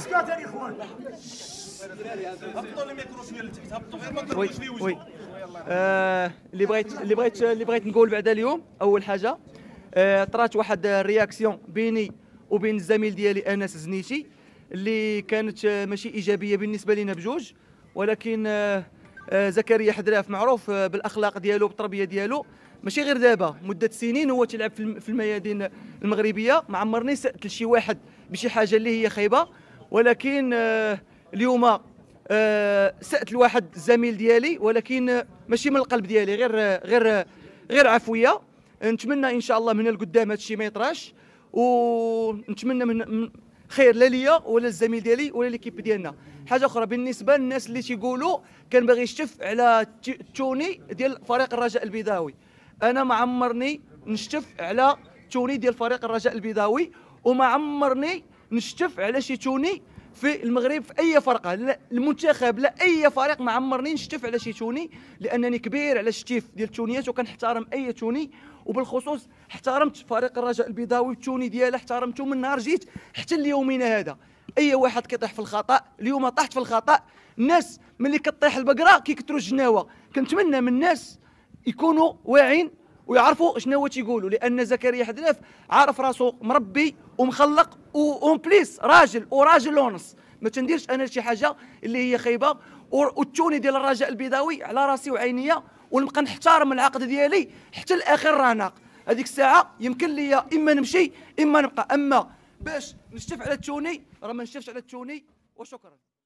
السكات يا اخوان هبطوا الميكرو شويه لتحت هبطوا غير ما تضربوش لي وجهه اللي بغيت اللي بغيت اللي بغيت نقول بعد اليوم اول حاجه آه، طرات واحد الرياكسيون بيني وبين الزميل ديالي انس زنيشي اللي كانت آه، ماشي ايجابيه بالنسبه لنا بجوج ولكن آه، زكريا حدراف معروف بالاخلاق ديالو بالتربيه ديالو ماشي غير دابا مده سنين هو تلعب في الميادين المغربيه ما عمرني سالت لشي واحد بشي حاجه اللي هي خايبه ولكن آه، اليوم آه، سأت لواحد الزميل ديالي ولكن آه، ماشي من القلب ديالي غير غير غير عفويه نتمنى ان شاء الله من القدام هادشي ما يطراش ونتمنى من خير لا ليا ولا الزميل ديالي ولا ليكيب ديالنا حاجه اخرى بالنسبه للناس اللي تيقولوا كان باغي يشتف على التوني ديال فريق الرجاء البيضاوي انا ما عمرني نشتف على التوني ديال فريق الرجاء البيضاوي وما عمرني نشتف على شي توني في المغرب في اي فرقه لا المنتخب لا اي فريق ما عمرني نشتف على شي توني لانني كبير على الشتيف ديال التونيات وكنحترم اي توني وبالخصوص احترمت فريق الرجاء البيضاوي التوني ديالو احترمته من نهار جيت حتى ليومنا هذا اي واحد كيطيح في الخطا اليوم طحت في الخطا الناس ملي كطيح البقره كيكثروا الجناوه كنتمنى من الناس يكونوا واعين ويعرفوا شنو هو تيقولوا لان زكريا حدلاف عارف راسو مربي ومخلق اون بليس راجل وراجل ونص ما تنديرش انا شي حاجه اللي هي خايبه والتوني ديال الرجاء البيضاوي على راسي وعينيا ونبقى نحترم العقد ديالي حتى الاخر رانق هذيك الساعه يمكن ليا اما نمشي اما نبقى اما باش نشتف على التوني راه ما نشتفش على التوني وشكرا